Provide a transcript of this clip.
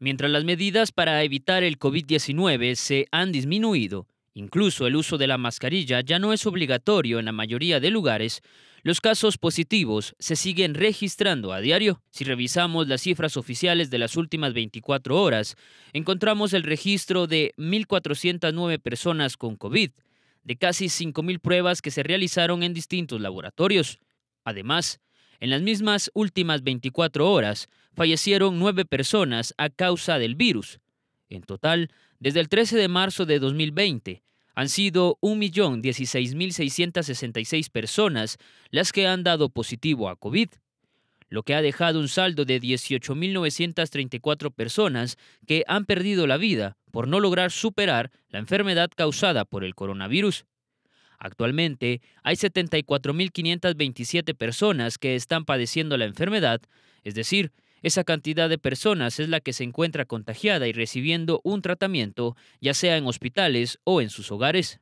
Mientras las medidas para evitar el COVID-19 se han disminuido, incluso el uso de la mascarilla ya no es obligatorio en la mayoría de lugares, los casos positivos se siguen registrando a diario. Si revisamos las cifras oficiales de las últimas 24 horas, encontramos el registro de 1.409 personas con COVID, de casi 5.000 pruebas que se realizaron en distintos laboratorios. Además, en las mismas últimas 24 horas fallecieron nueve personas a causa del virus. En total, desde el 13 de marzo de 2020, han sido 1.016.666 personas las que han dado positivo a COVID, lo que ha dejado un saldo de 18.934 personas que han perdido la vida por no lograr superar la enfermedad causada por el coronavirus. Actualmente hay 74.527 personas que están padeciendo la enfermedad, es decir, esa cantidad de personas es la que se encuentra contagiada y recibiendo un tratamiento, ya sea en hospitales o en sus hogares.